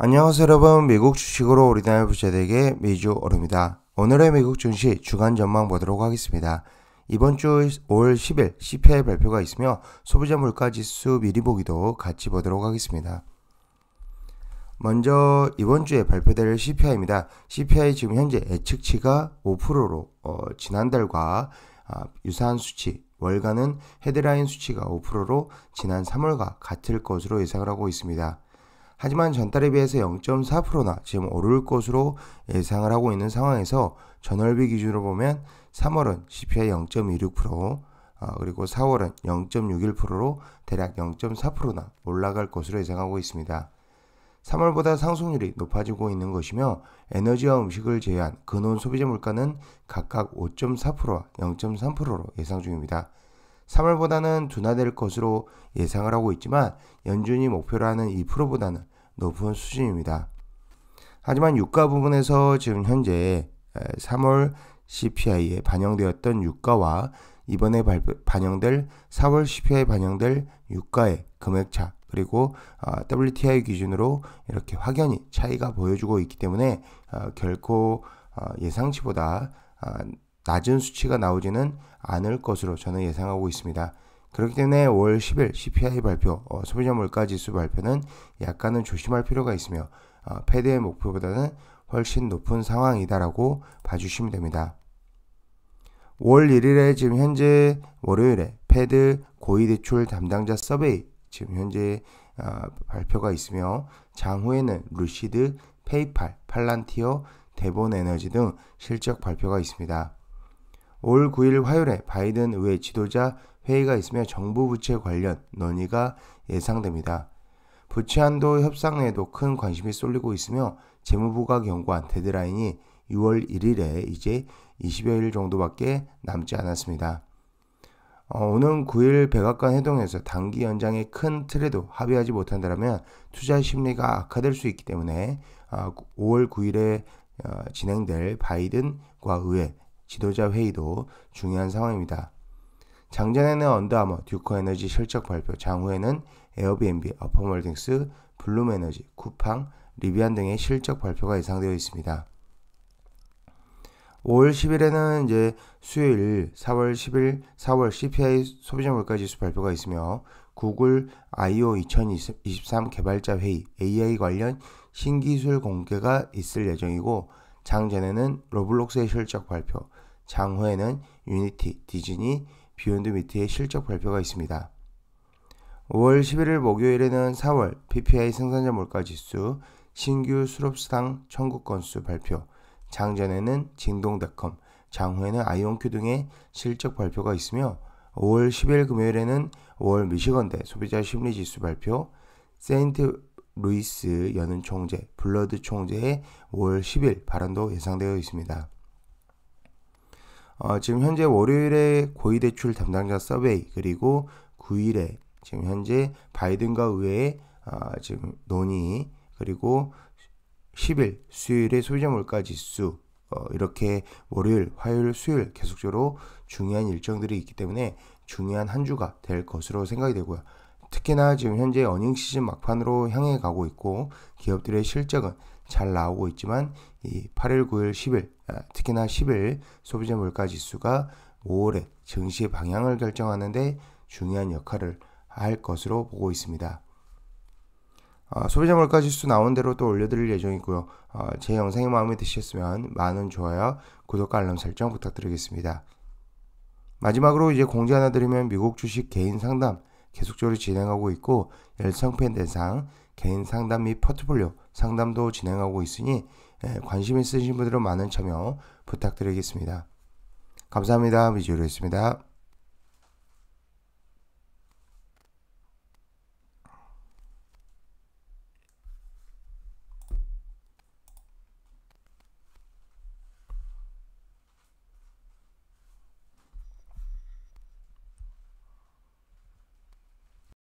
안녕하세요 여러분 미국 주식으로 우리나라 부자되게 미주 오릅니다. 오늘의 미국 증시 주간 전망 보도록 하겠습니다. 이번 주 5월 10일 CPI 발표가 있으며 소비자 물가지수 미리 보기도 같이 보도록 하겠습니다. 먼저 이번 주에 발표될 CPI입니다. CPI 지금 현재 예측치가 5%로 어, 지난달과 아, 유사한 수치 월간은 헤드라인 수치가 5%로 지난 3월과 같을 것으로 예상을 하고 있습니다. 하지만 전달에 비해서 0.4%나 지금 오를 것으로 예상을 하고 있는 상황에서 전월비 기준으로 보면 3월은 CPI 0.26%, 아, 그리고 4월은 0.61%로 대략 0.4%나 올라갈 것으로 예상하고 있습니다. 3월보다 상승률이 높아지고 있는 것이며 에너지와 음식을 제외한 근원 소비자 물가는 각각 5.4%와 0.3%로 예상 중입니다. 3월보다는 둔화될 것으로 예상을 하고 있지만 연준이 목표로 하는 2%보다는 높은 수준입니다. 하지만 유가 부분에서 지금 현재 3월 CPI에 반영되었던 유가와 이번에 발표, 반영될 4월 CPI 반영될 유가의 금액차 그리고 어, WTI 기준으로 이렇게 확연히 차이가 보여주고 있기 때문에 어, 결코 어, 예상치보다 낮은 수치가 나오지는 않을 것으로 저는 예상하고 있습니다. 그렇기 때문에 월 10일 CPI 발표, 어, 소비자 물가 지수 발표는 약간은 조심할 필요가 있으며 어, 패드의 목표보다는 훨씬 높은 상황이다라고 봐주시면 됩니다. 월 1일에 지금 현재 월요일에 패드 고위대출 담당자 서베이 지금 현재 어, 발표가 있으며 장후에는 루시드, 페이팔, 팔란티어, 대본에너지 등 실적 발표가 있습니다. 올 9일 화요일에 바이든 의회 지도자 회의가 있으며 정부 부채 관련 논의가 예상됩니다. 부채 한도 협상에도 큰 관심이 쏠리고 있으며 재무부가 경고한 데드라인이 6월 1일에 이제 20여일 정도밖에 남지 않았습니다. 어, 오는 9일 백악관 회동에서 단기 연장의 큰 틀에도 합의하지 못한다면 투자 심리가 악화될 수 있기 때문에 5월 아, 9일에 어, 진행될 바이든과 의회 지도자 회의도 중요한 상황입니다. 장전에는 언더아머, 듀커 에너지 실적 발표, 장후에는 에어비앤비, 어퍼멀딩스, 블룸 에너지, 쿠팡, 리비안 등의 실적 발표가 예상되어 있습니다. 5월 10일에는 이제 수요일 4월 10일 4월 CPI 소비자 물가 지수 발표가 있으며 구글 IO 2023 개발자 회의 AI 관련 신기술 공개가 있을 예정이고 장전에는 로블록스의 실적 발표, 장후에는 유니티, 디즈니, 비욘드 미트의 실적 발표가 있습니다. 5월 11일 목요일에는 4월 PPI 생산자 물가 지수, 신규 수롭스당 청구 건수 발표, 장전에는 진동닷컴, 장후에는 아이온큐 등의 실적 발표가 있으며 5월 10일 금요일에는 5월 미시건대 소비자 심리 지수 발표, 세인트 루이스 연은 총재, 블러드 총재의 5월 10일 발언도 예상되어 있습니다. 어, 지금 현재 월요일에 고위대출 담당자 서베이 그리고 9일에 지금 현재 바이든과 의회의 어, 지금 논의 그리고 10일 수요일에 소비자 물가 지수 어, 이렇게 월요일, 화요일, 수요일 계속적으로 중요한 일정들이 있기 때문에 중요한 한 주가 될 것으로 생각이 되고요. 특히나 지금 현재 어닝 시즌 막판으로 향해 가고 있고 기업들의 실적은 잘 나오고 있지만 이 8일, 9일, 10일 아, 특히나 10일 소비자 물가 지수가 5월에 증시 의 방향을 결정하는데 중요한 역할을 할 것으로 보고 있습니다. 아, 소비자 물가 지수 나온 대로 또 올려드릴 예정이고요. 아, 제 영상이 마음에 드셨으면 많은 좋아요, 구독과 알람 설정 부탁드리겠습니다. 마지막으로 이제 공지 하나 드리면 미국 주식 개인 상담 계속적으로 진행하고 있고 열성팬 대상 개인 상담 및 포트폴리오 상담도 진행하고 있으니 예, 관심 있으신 분들은 많은 참여 부탁드리겠습니다. 감사합니다. 미지우였습니다